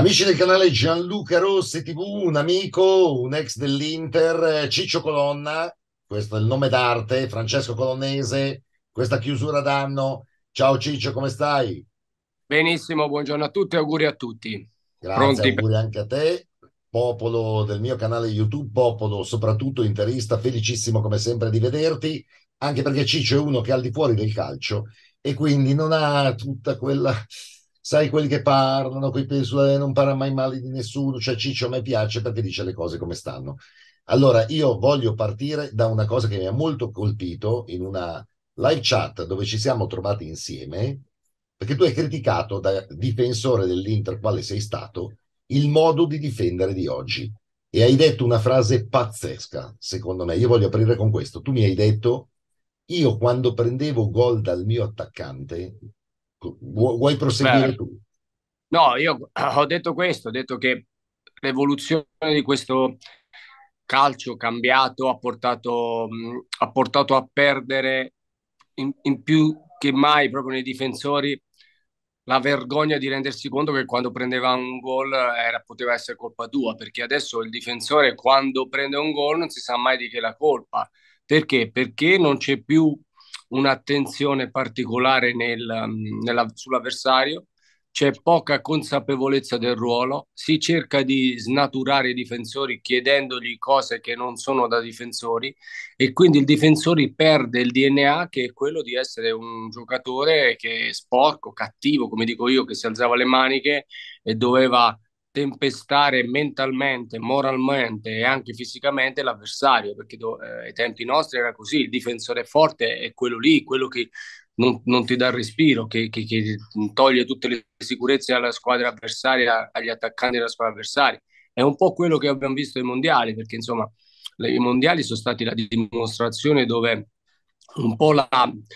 Amici del canale Gianluca Rossi TV, un amico, un ex dell'Inter, Ciccio Colonna, questo è il nome d'arte, Francesco Colonnese, questa chiusura d'anno. Ciao Ciccio, come stai? Benissimo, buongiorno a tutti, auguri a tutti. Grazie, Pronti auguri per... anche a te, popolo del mio canale YouTube, popolo soprattutto interista, felicissimo come sempre di vederti, anche perché Ciccio è uno che è al di fuori del calcio e quindi non ha tutta quella sai quelli che parlano, coi peso, non parla mai male di nessuno, cioè Ciccio a me piace perché dice le cose come stanno. Allora io voglio partire da una cosa che mi ha molto colpito in una live chat dove ci siamo trovati insieme, perché tu hai criticato da difensore dell'Inter quale sei stato il modo di difendere di oggi e hai detto una frase pazzesca, secondo me. Io voglio aprire con questo. Tu mi hai detto io quando prendevo gol dal mio attaccante Vuoi proseguire Beh, tu? No, io ho detto questo, ho detto che l'evoluzione di questo calcio cambiato ha portato, mh, mm, ha portato a perdere in, in più che mai proprio nei difensori la vergogna di rendersi conto che quando prendeva un gol eh, era, poteva essere colpa tua, perché adesso il difensore quando prende un gol non si sa mai di che è la colpa. Perché? Perché non c'è più un'attenzione particolare nel, mm, nella, sull'avversario, c'è poca consapevolezza del ruolo, si cerca di snaturare i difensori chiedendogli cose che non sono da difensori e quindi il difensore perde il DNA che è quello di essere un giocatore che è sporco, cattivo, come dico io, che si alzava le maniche e doveva tempestare mentalmente, moralmente e anche fisicamente l'avversario, perché do, eh, ai tempi nostri era così, il difensore forte è quello lì, quello che non, non ti dà respiro, che, che, che, toglie tutte le sicurezze alla squadra avversaria, agli attaccanti della squadra avversaria. È un po' quello che abbiamo visto ai mondiali, perché insomma i mondiali sono stati la dimostrazione dove un po' la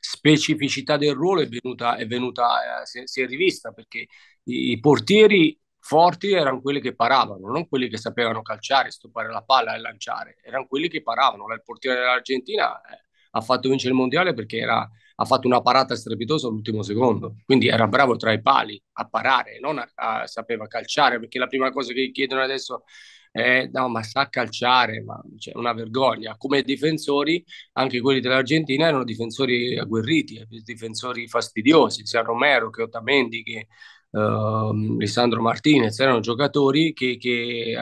specificità del ruolo è venuta, è venuta eh, si, è, si è rivista perché i, i portieri forti erano quelli che paravano, non quelli che sapevano calciare, stoppare la palla e lanciare, erano quelli che paravano. Il portiere dell'Argentina eh, ha fatto vincere il mondiale perché era, ha fatto una parata strepitosa all'ultimo secondo, quindi era bravo tra i pali a parare, non a, a, sapeva calciare, perché la prima cosa che gli chiedono adesso è no, ma sa calciare, ma cioè, una vergogna. Come difensori, anche quelli dell'Argentina erano difensori agguerriti, eh, difensori fastidiosi, sia Romero che Otamendi che uh, Lisandro Martinez, erano giocatori che, che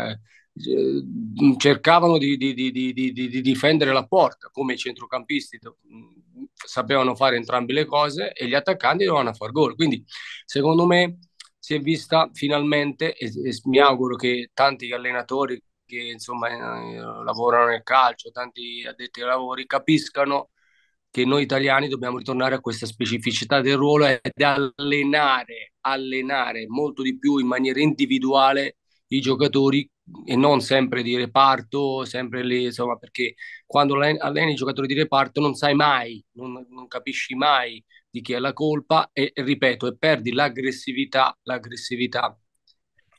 uh, cercavano di, di, di, di, difendere la porta, come i centrocampisti sapevano fare entrambe le cose e gli attaccanti dovevano far gol. Quindi secondo me si è vista finalmente e, e mi auguro che tanti allenatori che insomma eh, lavorano nel calcio, tanti addetti ai lavori capiscano che noi italiani dobbiamo ritornare a questa specificità del ruolo ed allenare, allenare molto di più in maniera individuale i giocatori e non sempre di reparto, sempre lì, insomma, perché quando alleni i giocatori di reparto non sai mai, non, non capisci mai di chi è la colpa e, ripeto, e perdi l'aggressività, l'aggressività,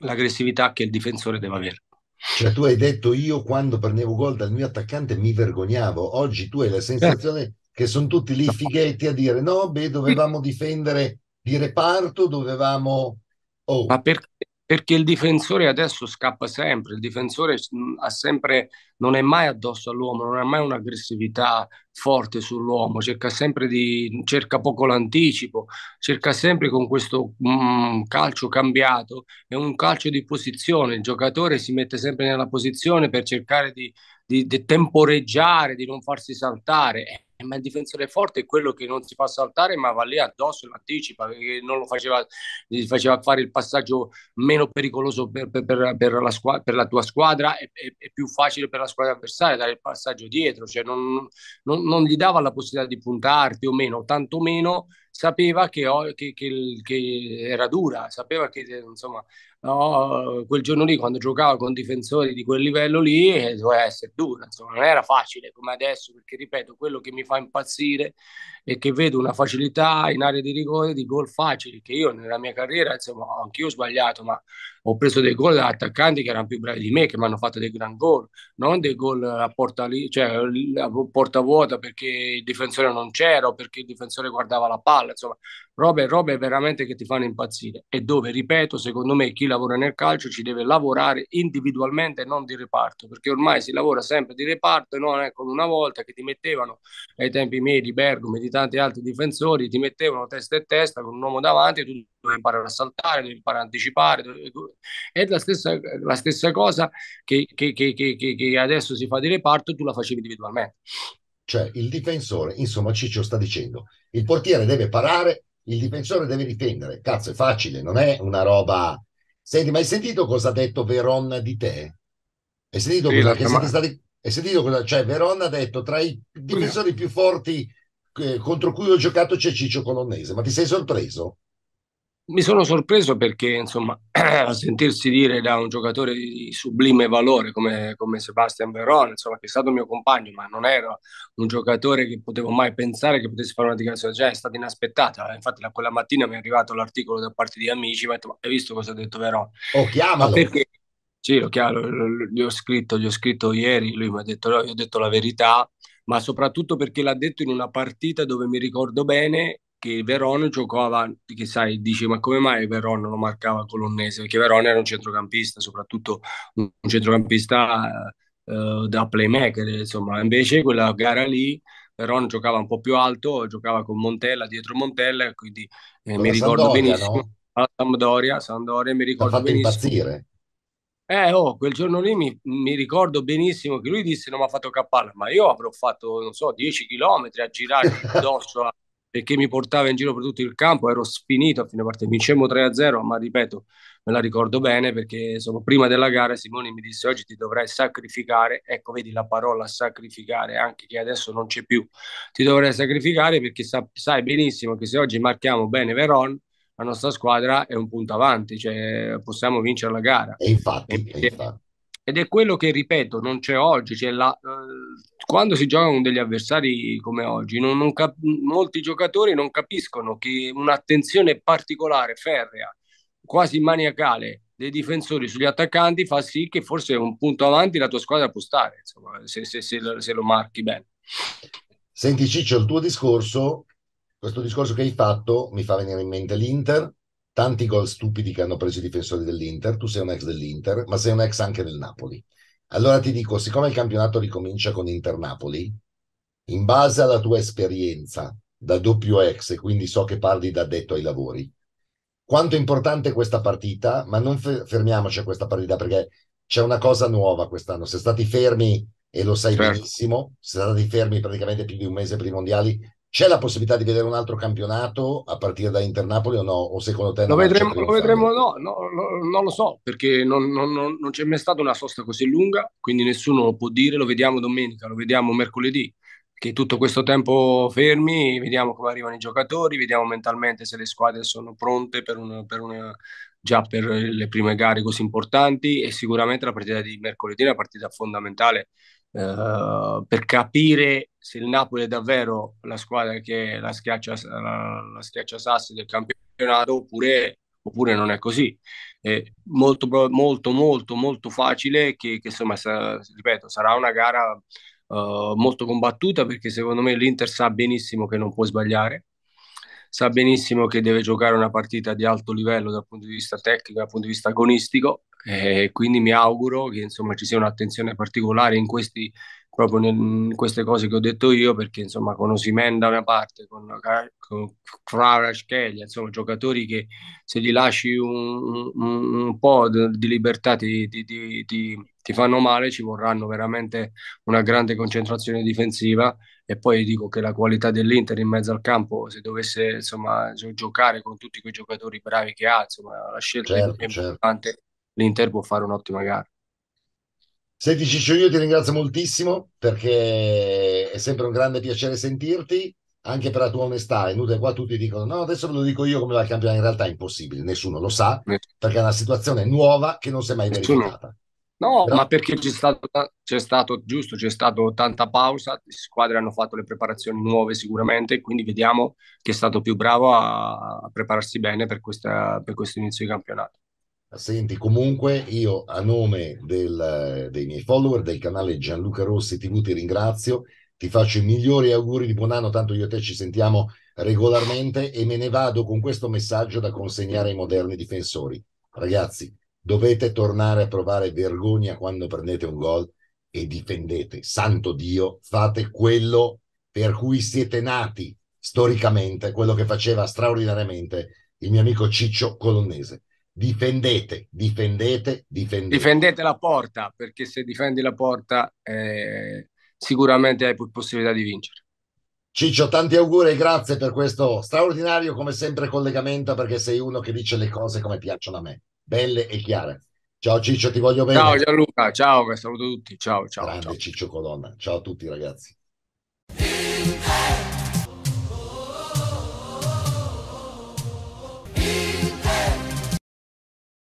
l'aggressività che il difensore deve avere. Cioè, tu hai detto io quando prendevo gol dal mio attaccante mi vergognavo, oggi tu hai la eh. sensazione che sono tutti lì fighetti a dire no, beh, dovevamo difendere di reparto, dovevamo... Oh. Ma perché, perché il difensore adesso scappa sempre, il difensore ha sempre, non è mai addosso all'uomo, non ha mai un'aggressività forte sull'uomo, cerca sempre di, cerca poco l'anticipo, cerca sempre con questo mm, calcio cambiato, è un calcio di posizione, il giocatore si mette sempre nella posizione per cercare di, di, di temporeggiare, di non farsi saltare eh, ma il difensore forte è quello che non si fa saltare, ma va lì addosso e anticipa, perché non lo faceva, gli faceva fare il passaggio meno pericoloso per, per, per, la, squadra, per la, tua squadra e, e, e, più facile per la squadra avversaria dare il passaggio dietro, cioè non, non, non gli dava la possibilità di puntarti o meno, tantomeno sapeva che, che, che, che era dura, sapeva che insomma, no, quel giorno lì quando giocavo con difensori di quel livello lì eh, doveva essere dura, insomma non era facile come adesso perché ripeto quello che mi fa impazzire è che vedo una facilità in area di rigore di gol facili che io nella mia carriera insomma anch'io ho sbagliato ma ho preso dei gol da attaccanti che erano più bravi di me che mi hanno fatto dei gran gol, non dei gol a porta, lì, cioè, a porta vuota perché il difensore non c'era o perché il difensore guardava la palla, insomma robe, robe veramente che ti fanno impazzire e dove ripeto secondo me chi la lavora nel calcio ci deve lavorare individualmente e non di reparto, perché ormai si lavora sempre di reparto e non è come una volta che ti mettevano, ai tempi miei di Bergamo e di tanti altri difensori, ti mettevano testa e testa con un uomo davanti e tu dovevi imparare a saltare, devi imparare a anticipare. È la stessa, la stessa cosa che, che, che, che adesso si fa di reparto e tu la facevi individualmente. Cioè il difensore, insomma Ciccio sta dicendo, il portiere deve parare il difensore deve difendere. Cazzo, è facile, non è una roba Senti, ma hai sentito cosa ha detto Veron di te? Hai sentito sì, cosa, che siete stati, hai sentito cosa? Cioè, Veronna ha detto tra i difensori più forti eh, contro cui ho giocato c'è Ciccio Colonnese, ma ti sei sorpreso? mi sono sorpreso perché, insomma, a sentirsi dire da un giocatore di sublime valore come, come Sebastian Verone, insomma, che è stato mio compagno, ma non era un giocatore che potevo mai pensare che potesse fare una dichiarazione, cioè è stata inaspettata. Infatti, la, quella mattina mi è arrivato l'articolo da parte di amici, mi detto, hai visto cosa ha detto Verone? Oh, chiamalo! perché? Sì, lo chiaro, gli ho scritto, gli ho scritto ieri, lui mi ha detto, io ho detto la verità, ma soprattutto perché l'ha detto in una partita dove mi ricordo bene che Veron giocò avanti, che sai, dice, ma come mai Veron non marcava Colonnese? Perché Veron era un centrocampista, soprattutto un centrocampista eh, eh, da playmaker, insomma, invece quella gara lì Veron giocava un po' più alto, giocava con Montella, dietro Montella, quindi eh, mi ricordo Sampdoria, benissimo. No? Alla Sampdoria, Sampdoria, mi ricordo benissimo. Impazzire. Eh, oh, quel giorno lì mi, mi, ricordo benissimo che lui disse non mi ha fatto cappella, ma io avrò fatto, non so, 10 km a girare addosso a che mi portava in giro per tutto il campo, ero sfinito a fine partita, vincemmo 3-0, ma ripeto, me la ricordo bene perché sono prima della gara Simone mi disse oggi ti dovrai sacrificare, ecco vedi la parola sacrificare, anche che adesso non c'è più, ti dovrai sacrificare perché sa- sai benissimo che se oggi marchiamo bene Veron, la nostra squadra è un punto avanti, cioè possiamo vincere la gara. E infatti, e infatti. Ed è quello che, ripeto, non c'è oggi. C'è la, eh, quando si gioca con degli avversari come oggi, non, non cap- molti giocatori non capiscono che un'attenzione particolare, ferrea, quasi maniacale dei difensori sugli attaccanti fa sì che forse un punto avanti la tua squadra può stare, insomma, se, se, se, se lo marchi bene. Senti Ciccio, il tuo discorso, questo discorso che hai fatto mi fa venire in mente l'Inter, tanti gol stupidi che hanno preso i difensori dell'Inter, tu sei un ex dell'Inter, ma sei un ex anche del Napoli. Allora ti dico, siccome il campionato ricomincia con Inter-Napoli, in base alla tua esperienza da doppio ex, e quindi so che parli da detto ai lavori, quanto è importante questa partita, ma non fermiamoci a questa partita perché c'è una cosa nuova quest'anno. Se stati fermi, e lo sai certo. benissimo, se stati fermi praticamente più di un mese per i mondiali, c'è la possibilità di vedere un altro campionato a partire da Inter Napoli o no? O secondo te? Lo vedremo, certo lo vedremo no, no, no, non lo so, perché non, non, non, c'è mai stata una sosta così lunga, quindi nessuno lo può dire lo vediamo domenica, lo vediamo mercoledì, che tutto questo tempo fermi, vediamo come arrivano i giocatori, vediamo mentalmente se le squadre sono pronte per una, per una già per le prime gare così importanti e sicuramente la partita di mercoledì è una partita fondamentale eh, per capire se il Napoli è davvero la squadra che la schiaccia, la, la schiaccia sassi del campionato oppure, oppure non è così. È molto, molto, molto, molto facile che, che insomma, sa, ripeto, sarà una gara uh, molto combattuta perché secondo me l'Inter sa benissimo che non può sbagliare, sa benissimo che deve giocare una partita di alto livello dal punto di vista tecnico, dal punto di vista agonistico e quindi mi auguro che insomma, ci sia un'attenzione particolare in questi proprio in queste cose che ho detto io, perché insomma con Osimen da una parte, con, con Kvaratskhelia, insomma giocatori che se gli lasci un, un, un po' di libertà ti, ti, ti, ti, fanno male, ci vorranno veramente una grande concentrazione difensiva e poi dico che la qualità dell'Inter in mezzo al campo, se dovesse insomma giocare con tutti quei giocatori bravi che ha, insomma la scelta certo, è importante, certo. l'Inter può fare un'ottima gara. Senti Ciccio, io ti ringrazio moltissimo perché è sempre un grande piacere sentirti, anche per la tua onestà. È inutile qua tutti dicono no, adesso ve lo dico io come va il campionato. In realtà è impossibile, nessuno lo sa, perché è una situazione nuova che non si è mai nessuno. verificata. No, Però... ma perché c'è stato, c'è stato, giusto, c'è stata tanta pausa, le squadre hanno fatto le preparazioni nuove sicuramente, quindi vediamo chi è stato più bravo a, a prepararsi bene per, questa, per questo inizio di campionato. Senti, comunque io a nome del, dei miei follower del canale Gianluca Rossi TV ti ringrazio, ti faccio i migliori auguri di buon anno, tanto io e te ci sentiamo regolarmente e me ne vado con questo messaggio da consegnare ai moderni difensori. Ragazzi, dovete tornare a provare vergogna quando prendete un gol e difendete. Santo Dio, fate quello per cui siete nati storicamente, quello che faceva straordinariamente il mio amico Ciccio Colonnese difendete, difendete, difendete. Difendete la porta, perché se difendi la porta eh, sicuramente hai più possibilità di vincere. Ciccio, tanti auguri e grazie per questo straordinario, come sempre, collegamento, perché sei uno che dice le cose come piacciono a me, belle e chiare. Ciao Ciccio, ti voglio bene. Ciao Gianluca, ciao, saluto tutti. Ciao, ciao. Grande ciao. Ciccio Colonna, ciao a tutti ragazzi.